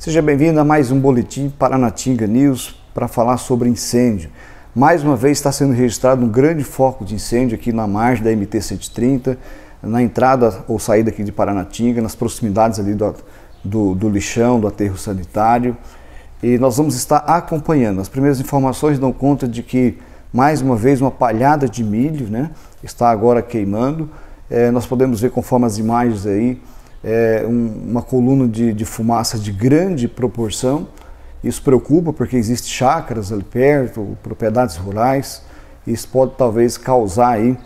Seja bem-vindo a mais um boletim Paranatinga News para falar sobre incêndio. Mais uma vez está sendo registrado um grande foco de incêndio aqui na margem da MT 130, na entrada ou saída aqui de Paranatinga, nas proximidades ali do, do, do lixão, do aterro sanitário. E nós vamos estar acompanhando. As primeiras informações dão conta de que mais uma vez uma palhada de milho, né? Está agora queimando. É, nós podemos ver conforme as imagens aí é, um, uma coluna de, de fumaça de grande proporção. Isso preocupa porque existem chácaras ali perto, propriedades rurais. Isso pode talvez causar aí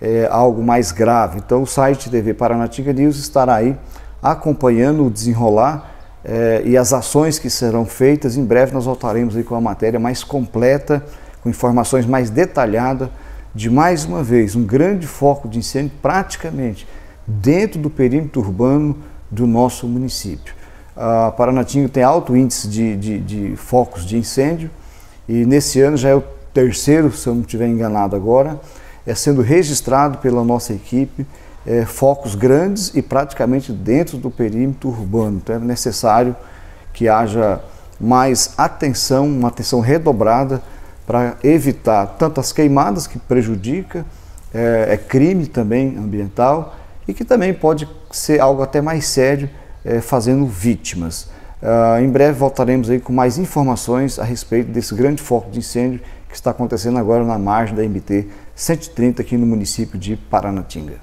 é, algo mais grave. Então o site TV Paranatica News estará aí acompanhando o desenrolar é, e as ações que serão feitas. Em breve nós voltaremos aí com a matéria mais completa, com informações mais detalhadas, de mais uma vez um grande foco de incêndio praticamente dentro do perímetro urbano do nosso município. A ah, Paranatinga tem alto índice de, de, de focos de incêndio e nesse ano já é o terceiro, se eu não estiver enganado agora, é sendo registrado pela nossa equipe é, focos grandes e praticamente dentro do perímetro urbano. Então é necessário que haja mais atenção, uma atenção redobrada para evitar tanto as queimadas que prejudica, é, é crime também ambiental, e que também pode ser algo até mais sério, é, fazendo vítimas. Ah, em breve voltaremos aí com mais informações a respeito desse grande foco de incêndio que está acontecendo agora na margem da MT 130 aqui no município de Paranatinga.